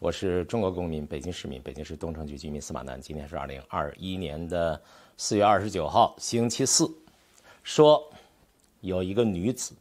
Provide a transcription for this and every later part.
我是中国公民，北京市民，北京市东城区居民司马南。今天是二零二一年的四月二十九号，星期四。说，有一个女子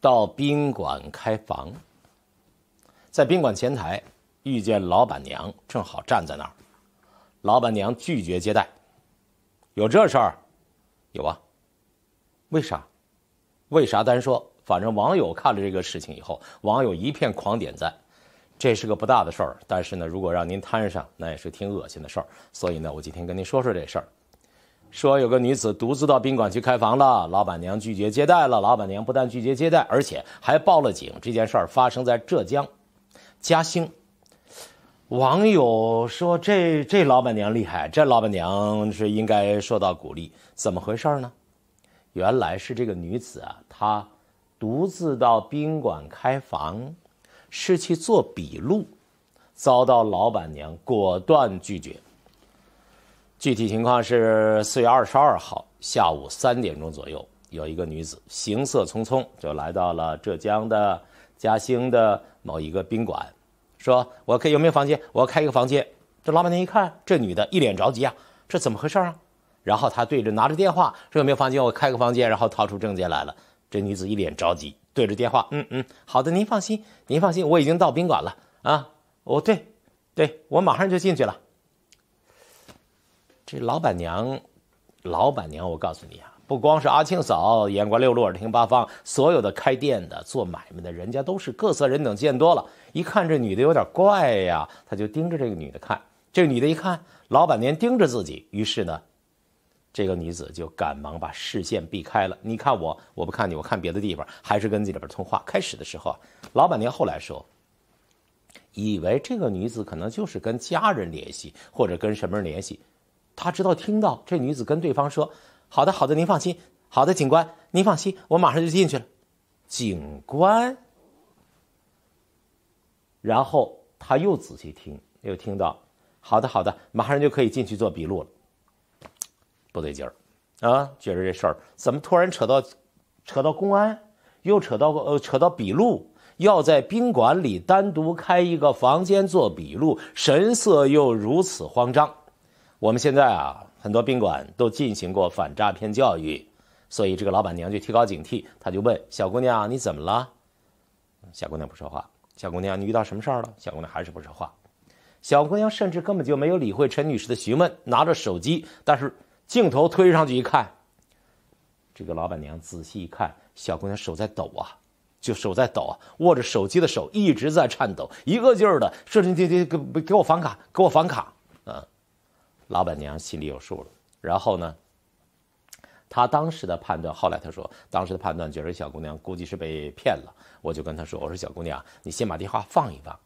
到宾馆开房，在宾馆前台遇见老板娘，正好站在那儿，老板娘拒绝接待。有这事儿？有啊。为啥？为啥？单说，反正网友看了这个事情以后，网友一片狂点赞。这是个不大的事儿，但是呢，如果让您摊上，那也是挺恶心的事儿。所以呢，我今天跟您说说这事儿。说有个女子独自到宾馆去开房了，老板娘拒绝接待了。老板娘不但拒绝接待，而且还报了警。这件事儿发生在浙江嘉兴。网友说：“这这老板娘厉害，这老板娘是应该受到鼓励。”怎么回事呢？原来是这个女子啊，她独自到宾馆开房。是去做笔录，遭到老板娘果断拒绝。具体情况是四月二十二号下午三点钟左右，有一个女子行色匆匆就来到了浙江的嘉兴的某一个宾馆，说：“我以有没有房间？我要开一个房间。”这老板娘一看，这女的一脸着急啊，这怎么回事啊？然后她对着拿着电话说：“有没有房间？我开个房间。”然后掏出证件来了，这女子一脸着急。对着电话，嗯嗯，好的，您放心，您放心，我已经到宾馆了啊！哦，对，对我马上就进去了。这老板娘，老板娘，我告诉你啊，不光是阿庆嫂，眼观六路，耳听八方，所有的开店的、做买卖的人家都是各色人等，见多了，一看这女的有点怪呀，他就盯着这个女的看。这女的一看，老板娘盯着自己，于是呢。这个女子就赶忙把视线避开了。你看我，我不看你，我看别的地方，还是跟这里边通话。开始的时候，老板娘后来说，以为这个女子可能就是跟家人联系，或者跟什么人联系。她直到听到这女子跟对方说：“好的，好的，您放心，好的，警官，您放心，我马上就进去了。”警官。然后他又仔细听，又听到：“好的，好的，马上就可以进去做笔录了。”不对劲儿，啊，觉得这事儿怎么突然扯到，扯到公安，又扯到呃，扯到笔录，要在宾馆里单独开一个房间做笔录，神色又如此慌张。我们现在啊，很多宾馆都进行过反诈骗教育，所以这个老板娘就提高警惕，她就问小姑娘：“你怎么了？”小姑娘不说话。小姑娘：“你遇到什么事儿了？”小姑娘还是不说话。小姑娘甚至根本就没有理会陈女士的询问，拿着手机，但是。镜头推上去一看，这个老板娘仔细一看，小姑娘手在抖啊，就手在抖，握着手机的手一直在颤抖，一个劲儿的说：“你你你给给我房卡，给我房卡。”啊，老板娘心里有数了。然后呢，她当时的判断，后来她说，当时的判断觉得小姑娘估计是被骗了。我就跟她说：“我说小姑娘，你先把电话放一放，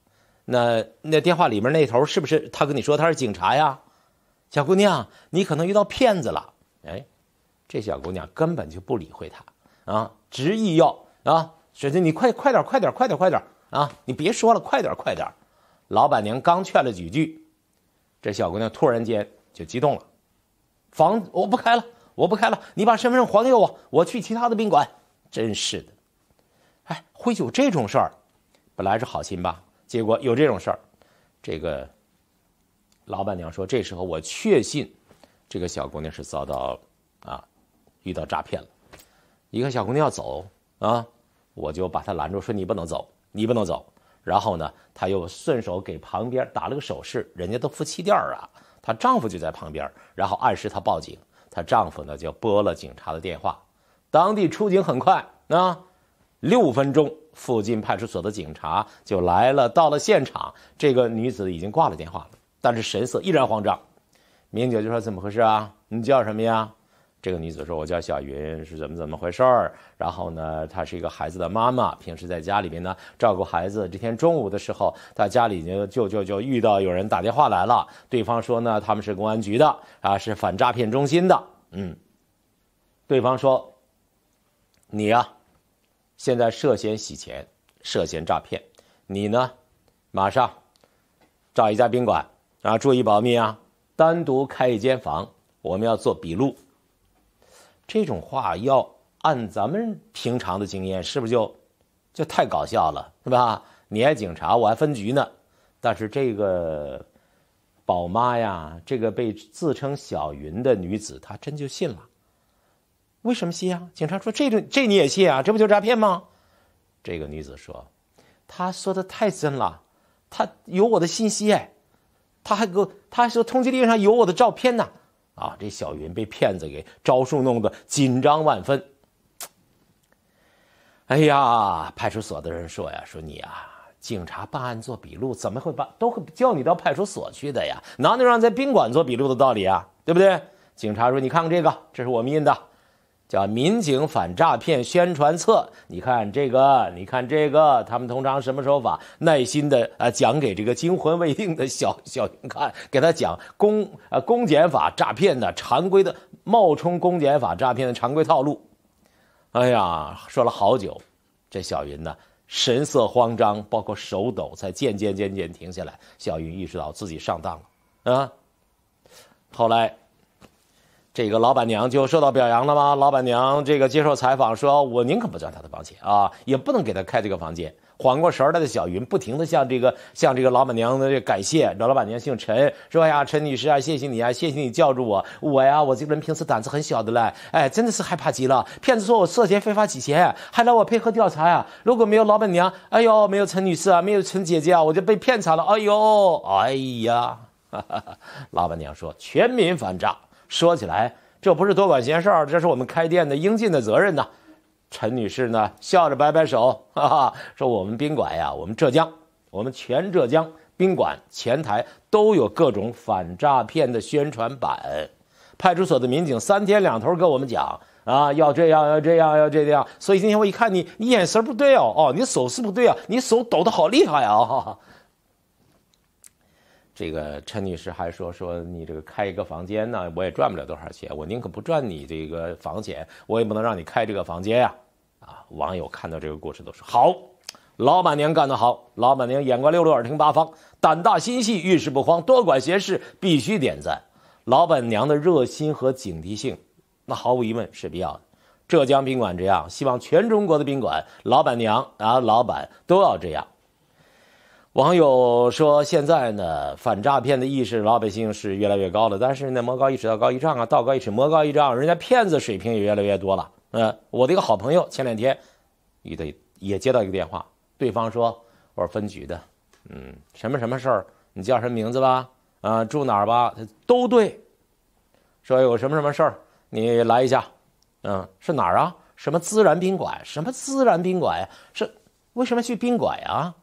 那那电话里面那头是不是她跟你说她是警察呀？”小姑娘，你可能遇到骗子了。哎，这小姑娘根本就不理会他啊，执意要啊，婶子，你快快点，快点，快点，快点啊！你别说了，快点，快点。老板娘刚劝了几句，这小姑娘突然间就激动了，房我不开了，我不开了，你把身份证还给我，我去其他的宾馆。真是的，哎，会有这种事儿，本来是好心吧，结果有这种事儿，这个。老板娘说：“这时候我确信，这个小姑娘是遭到啊，遇到诈骗了。一个小姑娘要走啊，我就把她拦住，说你不能走，你不能走。然后呢，她又顺手给旁边打了个手势，人家都夫妻店啊，她丈夫就在旁边，然后暗示她报警。她丈夫呢就拨了警察的电话，当地出警很快啊，六分钟，附近派出所的警察就来了，到了现场，这个女子已经挂了电话了。”但是神色依然慌张，民警就说：“怎么回事啊？你叫什么呀？”这个女子说：“我叫小云，是怎么怎么回事儿？”然后呢，她是一个孩子的妈妈，平时在家里边呢照顾孩子。这天中午的时候，她家里就就就就遇到有人打电话来了，对方说呢他们是公安局的啊，是反诈骗中心的。嗯，对方说：“你啊，现在涉嫌洗钱，涉嫌诈骗，你呢，马上找一家宾馆。”啊！注意保密啊！单独开一间房，我们要做笔录。这种话要按咱们平常的经验，是不是就就太搞笑了，是吧？你还警察，我还分局呢。但是这个宝妈呀，这个被自称小云的女子，她真就信了。为什么信啊？警察说：“这这你也信啊？这不就诈骗吗？”这个女子说：“她说的太真了，她有我的信息哎。”他还给，我，他还说通缉令上有我的照片呢，啊！这小云被骗子给招数弄得紧张万分。哎呀，派出所的人说呀，说你啊，警察办案做笔录怎么会把都会叫你到派出所去的呀？哪能让在宾馆做笔录的道理啊？对不对？警察说，你看看这个，这是我们印的。叫民警反诈骗宣传册，你看这个，你看这个，他们通常什么手法？耐心的啊，讲给这个惊魂未定的小 小云看，给他讲公啊公检法诈骗的常规的冒充公检法诈骗的常规套路。哎呀，说了好久，这小云呢神色慌张，包括手抖，才渐渐渐渐停下来。小云意识到自己上当了啊。后来。这个老板娘就受到表扬了吗？老板娘这个接受采访说：“我宁可不赚他的房钱啊，也不能给他开这个房间。”缓过神儿来的小云不停地向这个向这个老板娘的感谢。老板娘姓陈，说：“呀，陈女士啊，谢谢你啊，谢谢你叫住我，我呀，我这个人平时胆子很小的嘞，哎，真的是害怕极了。骗子说我涉嫌非法洗钱，还让我配合调查呀。如果没有老板娘，哎呦，没有陈女士啊，没有陈姐姐啊，我就被骗惨了。哎呦，哎呀，哈 哈老板娘说：“全民反诈。”说起来，这不是多管闲事儿，这是我们开店的应尽的责任呐。陈女士呢，笑着摆摆手，哈哈，说我们宾馆呀，我们浙江，我们全浙江宾馆前台都有各种反诈骗的宣传板。派出所的民警三天两头跟我们讲啊，要这样，要这样，要这样。所以今天我一看你，你眼神不对哦，哦，你手势不对啊，你手抖得好厉害啊，哈哈。这个陈女士还说说你这个开一个房间呢，我也赚不了多少钱，我宁可不赚你这个房钱，我也不能让你开这个房间呀！啊，网友看到这个故事都说好，老板娘干得好，老板娘眼观六路，耳听八方，胆大心细，遇事不慌，多管闲事必须点赞。老板娘的热心和警惕性，那毫无疑问是必要的。浙江宾馆这样，希望全中国的宾馆老板娘啊，老板都要这样。网友说：“现在呢，反诈骗的意识老百姓是越来越高了。但是呢，魔高一尺，道高一丈啊，道高一尺，魔高一丈，人家骗子水平也越来越多了。呃，我的一个好朋友前两天，遇到也接到一个电话，对方说我是分局的，嗯，什么什么事儿？你叫什么名字吧？啊，住哪儿吧？都对，说有什么什么事儿？你来一下，嗯，是哪儿啊？什么孜然宾馆？什么孜然宾馆呀？是为什么去宾馆呀？”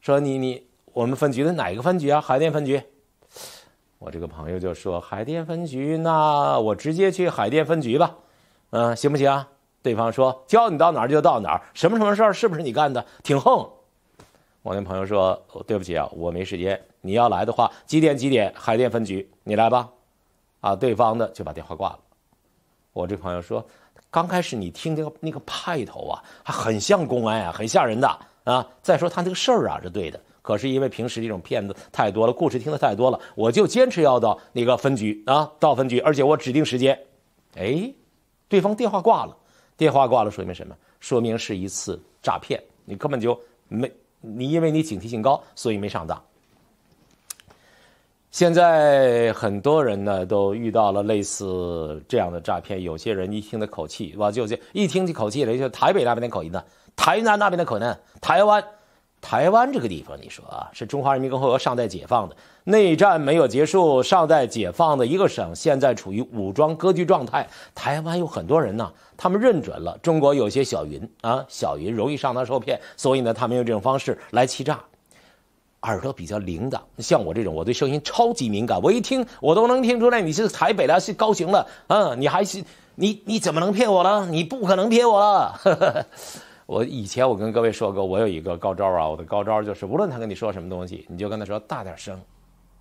说你你我们分局的哪个分局啊？海淀分局。我这个朋友就说海淀分局，那我直接去海淀分局吧。嗯，行不行啊？对方说叫你到哪儿就到哪儿，什么什么事儿是不是你干的？挺横。我那朋友说对不起啊，我没时间。你要来的话，几点几点？海淀分局，你来吧。啊，对方的就把电话挂了。我这朋友说，刚开始你听个那个派头啊，还很像公安啊，很吓人的啊。再说他那个事儿啊是对的，可是因为平时这种骗子太多了，故事听得太多了，我就坚持要到那个分局啊，到分局，而且我指定时间。哎，对方电话挂了，电话挂了，说明什么？说明是一次诈骗，你根本就没你，因为你警惕性高，所以没上当。现在很多人呢都遇到了类似这样的诈骗。有些人一听的口气，哇，就这一听这口气，了，就台北那边的口音呢，台南那边的口音，台湾，台湾这个地方，你说啊，是中华人民共和国尚待解放的，内战没有结束，尚待解放的一个省，现在处于武装割据状态。台湾有很多人呢，他们认准了中国有些小云啊，小云容易上当受骗，所以呢，他们用这种方式来欺诈。耳朵比较灵的，像我这种，我对声音超级敏感。我一听，我都能听出来你是台北的，是高雄的，嗯，你还是你，你怎么能骗我了？你不可能骗我了。我以前我跟各位说过，我有一个高招啊，我的高招就是，无论他跟你说什么东西，你就跟他说大点声，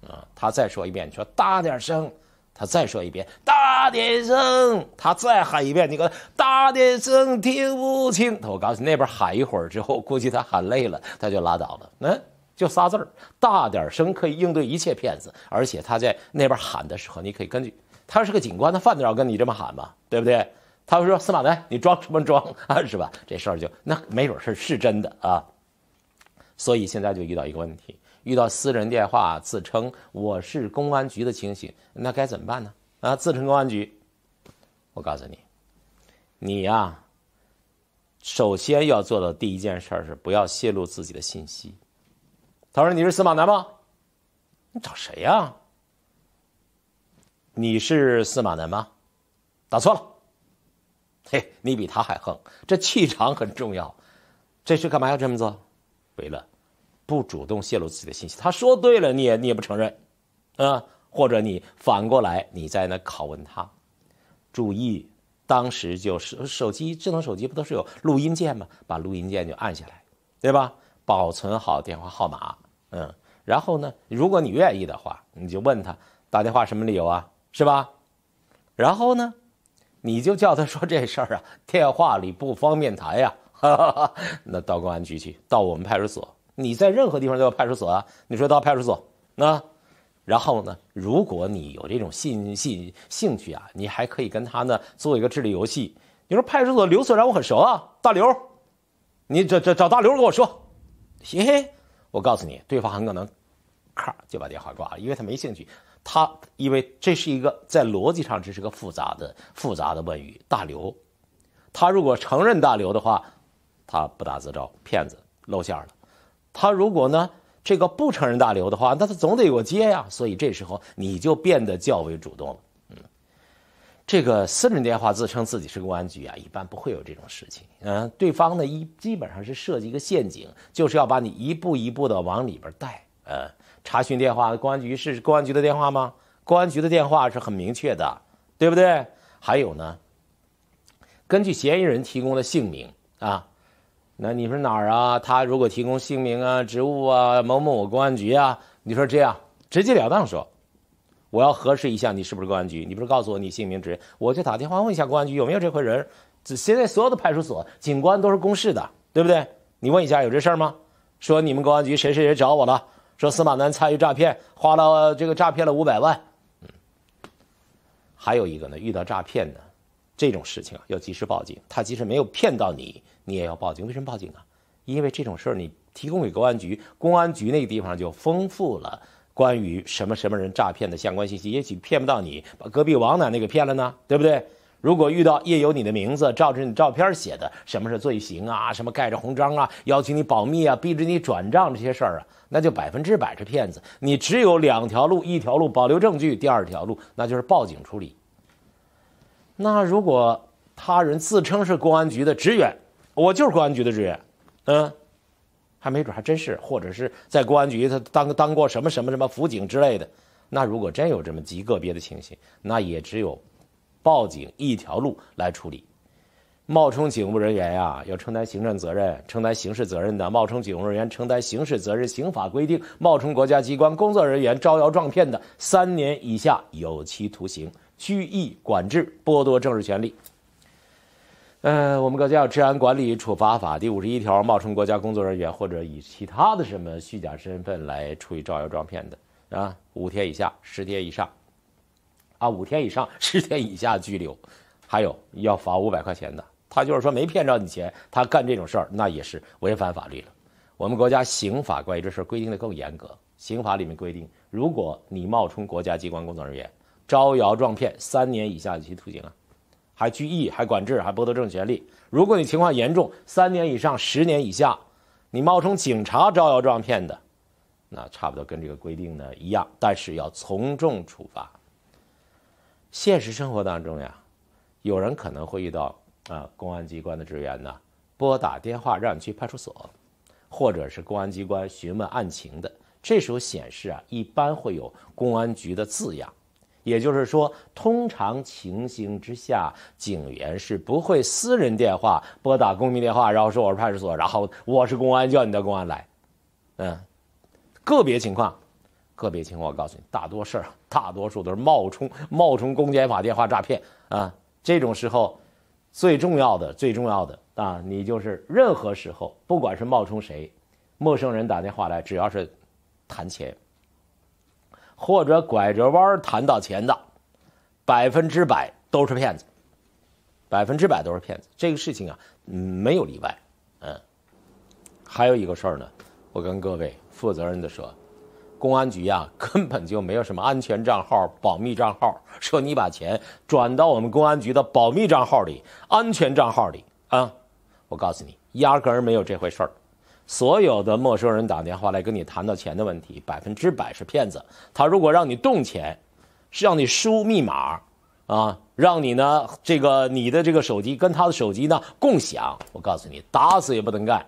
啊，他再说一遍，你说大点声，他再说一遍，大点声，他再喊一遍，你个大点声听不清。我告诉那边喊一会儿之后，估计他喊累了，他就拉倒了，嗯。就仨字儿，大点声可以应对一切骗子。而且他在那边喊的时候，你可以根据他是个警官，他犯得着跟你这么喊吗？对不对？他会说：“司马南，你装什么装啊？是吧？”这事儿就那没准是是真的啊。所以现在就遇到一个问题：遇到私人电话自称我是公安局的情形，那该怎么办呢？啊，自称公安局，我告诉你，你呀，首先要做的第一件事儿是不要泄露自己的信息。他说：“你是司马南吗？你找谁呀？你是司马南吗？打错了。嘿，你比他还横，这气场很重要。这是干嘛要这么做？为了不主动泄露自己的信息。他说对了，你也你也不承认，嗯，或者你反过来，你在那拷问他。注意，当时就手手机智能手机不都是有录音键吗？把录音键就按下来，对吧？”保存好电话号码，嗯，然后呢，如果你愿意的话，你就问他打电话什么理由啊，是吧？然后呢，你就叫他说这事儿啊，电话里不方便谈呀，那到公安局去，到我们派出所，你在任何地方都有派出所啊。你说到派出所，那然后呢，如果你有这种兴兴兴趣啊，你还可以跟他呢做一个智力游戏。你说派出所刘所长我很熟啊，大刘，你找找找大刘跟我说。嘿，嘿，我告诉你，对方很可能咔就把电话挂了，因为他没兴趣。他因为这是一个在逻辑上这是个复杂的复杂的问语。大刘，他如果承认大刘的话，他不打自招，骗子露馅了。他如果呢这个不承认大刘的话，那他总得有个接呀。所以这时候你就变得较为主动了。这个私人电话自称自己是公安局啊，一般不会有这种事情。嗯，对方呢一基本上是设计一个陷阱，就是要把你一步一步的往里边带。呃，查询电话，公安局是公安局的电话吗？公安局的电话是很明确的，对不对？还有呢，根据嫌疑人提供的姓名啊，那你说哪儿啊？他如果提供姓名啊、职务啊、某某公安局啊，你说这样直截了当说。我要核实一下你是不是公安局？你不是告诉我你姓名、职业，我就打电话问一下公安局有没有这回人。现在所有的派出所警官都是公示的，对不对？你问一下有这事儿吗？说你们公安局谁谁谁找我了，说司马南参与诈骗，花了这个诈骗了五百万。嗯，还有一个呢，遇到诈骗呢，这种事情啊，要及时报警。他即使没有骗到你，你也要报警。为什么报警啊？因为这种事儿你提供给公安局，公安局那个地方就丰富了。关于什么什么人诈骗的相关信息，也许骗不到你，把隔壁王奶奶给骗了呢，对不对？如果遇到夜有你的名字、照着你照片写的，什么是罪行啊？什么盖着红章啊？要求你保密啊？逼着你转账这些事儿啊，那就百分之百是骗子。你只有两条路：一条路保留证据，第二条路那就是报警处理。那如果他人自称是公安局的职员，我就是公安局的职员，嗯。他没准还真是，或者是在公安局他当当过什么什么什么辅警之类的。那如果真有这么极个别的情形，那也只有报警一条路来处理。冒充警务人员呀，要承担行政责任、承担刑事责任的。冒充警务人员承担刑事责任，刑法规定，冒充国家机关工作人员招摇撞骗的，三年以下有期徒刑、拘役、管制、剥夺政治权利。呃，我们国家有《治安管理处罚法》第五十一条，冒充国家工作人员或者以其他的什么虚假身份来处以招摇撞骗的啊，五天以下，十天以上，啊，五天以上，十天以下拘留，还有要罚五百块钱的。他就是说没骗着你钱，他干这种事儿那也是违反法律了。我们国家刑法关于这事规定的更严格，刑法里面规定，如果你冒充国家机关工作人员招摇撞骗，三年以下有期徒刑啊。还拘役，还管制，还剥夺政治权利。如果你情况严重，三年以上十年以下，你冒充警察招摇撞骗的，那差不多跟这个规定呢一样，但是要从重处罚。现实生活当中呀，有人可能会遇到啊，公安机关的职员呢拨打电话让你去派出所，或者是公安机关询问案情的，这时候显示啊，一般会有公安局的字样。也就是说，通常情形之下，警员是不会私人电话拨打公民电话，然后说我是派出所，然后我是公安，叫你到公安来。嗯，个别情况，个别情况，我告诉你，大多事儿，大多数都是冒充冒充公检法电话诈骗啊。这种时候，最重要的，最重要的啊，你就是任何时候，不管是冒充谁，陌生人打电话来，只要是谈钱。或者拐着弯谈到钱的，百分之百都是骗子，百分之百都是骗子。这个事情啊，没有例外。嗯，还有一个事儿呢，我跟各位负责任的说，公安局啊，根本就没有什么安全账号、保密账号，说你把钱转到我们公安局的保密账号里、安全账号里啊，我告诉你，压根儿没有这回事儿。所有的陌生人打电话来跟你谈到钱的问题，百分之百是骗子。他如果让你动钱，是让你输密码，啊，让你呢这个你的这个手机跟他的手机呢共享。我告诉你，打死也不能干。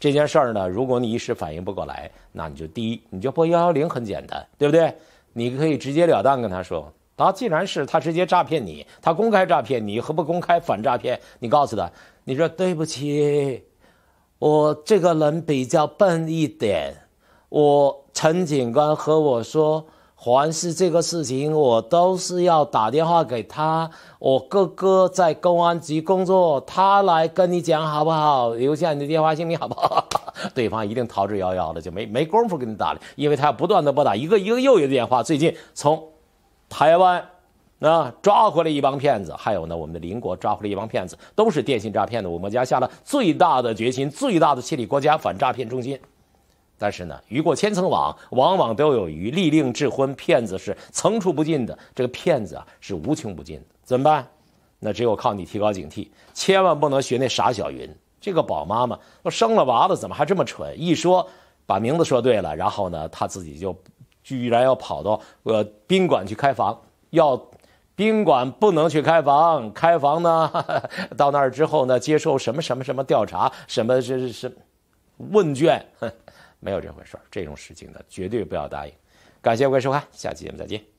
这件事儿呢，如果你一时反应不过来，那你就第一，你就拨幺幺零，很简单，对不对？你可以直截了当跟他说：啊，既然是他直接诈骗你，他公开诈骗你，何不公开反诈骗？你告诉他，你说对不起。我这个人比较笨一点，我陈警官和我说，凡是这个事情，我都是要打电话给他。我哥哥在公安局工作，他来跟你讲好不好？留下你的电话姓名好不好？对方一定逃之夭夭的，就没没工夫给你打了，因为他要不断的拨打一个一个又一个电话。最近从台湾。啊！抓回来一帮骗子，还有呢，我们的邻国抓回来一帮骗子，都是电信诈骗的。我们家下了最大的决心，最大的心理国家反诈骗中心。但是呢，鱼过千层网，往往都有鱼；利令智昏，骗子是层出不穷的。这个骗子啊，是无穷不尽的。怎么办？那只有靠你提高警惕，千万不能学那傻小云这个宝妈妈我生了娃了，怎么还这么蠢？一说把名字说对了，然后呢，她自己就居然要跑到呃宾馆去开房要。宾馆不能去开房，开房呢？到那儿之后呢？接受什么什么什么调查？什么？是是？问卷？哼，没有这回事这种事情呢，绝对不要答应。感谢各位收看，下期节目再见。